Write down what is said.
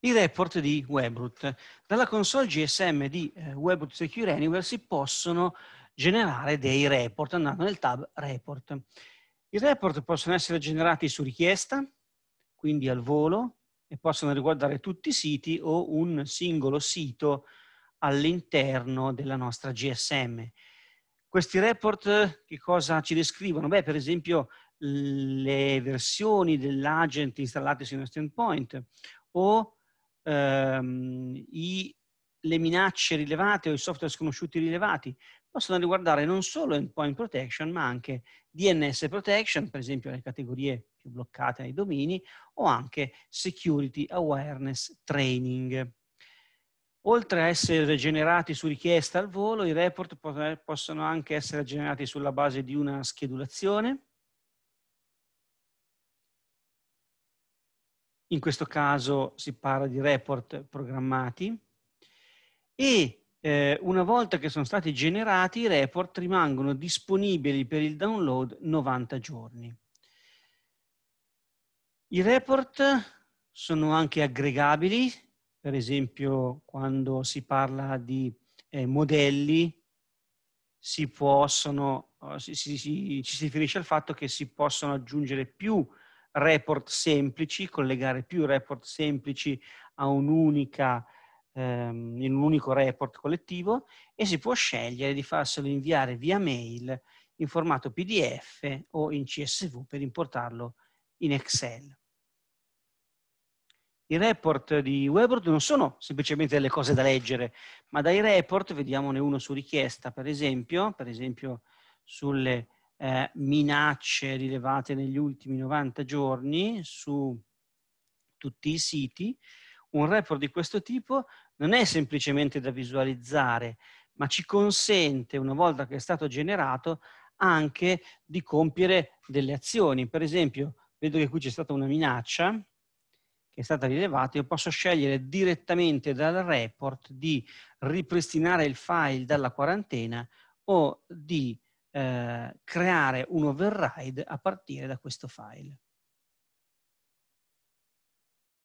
i report di Webroot. Dalla console GSM di eh, Webroot Secure Anywhere si possono generare dei report andando nel tab Report. I report possono essere generati su richiesta, quindi al volo, e possono riguardare tutti i siti o un singolo sito all'interno della nostra GSM. Questi report che cosa ci descrivono? Beh, per esempio le versioni dell'agent installate sui nostri endpoint o ehm, i, le minacce rilevate o i software sconosciuti rilevati possono riguardare non solo endpoint protection, ma anche DNS protection, per esempio le categorie più bloccate nei domini, o anche security awareness training. Oltre a essere generati su richiesta al volo, i report possono anche essere generati sulla base di una schedulazione, in questo caso si parla di report programmati e eh, una volta che sono stati generati i report rimangono disponibili per il download 90 giorni. I report sono anche aggregabili, per esempio quando si parla di eh, modelli si possono, eh, si, si, si, ci si riferisce al fatto che si possono aggiungere più report semplici, collegare più report semplici un'unica, ehm, in un unico report collettivo e si può scegliere di farselo inviare via mail in formato PDF o in CSV per importarlo in Excel. I report di WebRoot non sono semplicemente delle cose da leggere, ma dai report, vediamone uno su richiesta, per esempio, per esempio sulle eh, minacce rilevate negli ultimi 90 giorni su tutti i siti, un report di questo tipo non è semplicemente da visualizzare, ma ci consente, una volta che è stato generato, anche di compiere delle azioni. Per esempio, vedo che qui c'è stata una minaccia che è stata rilevata, io posso scegliere direttamente dal report di ripristinare il file dalla quarantena o di eh, creare un override a partire da questo file.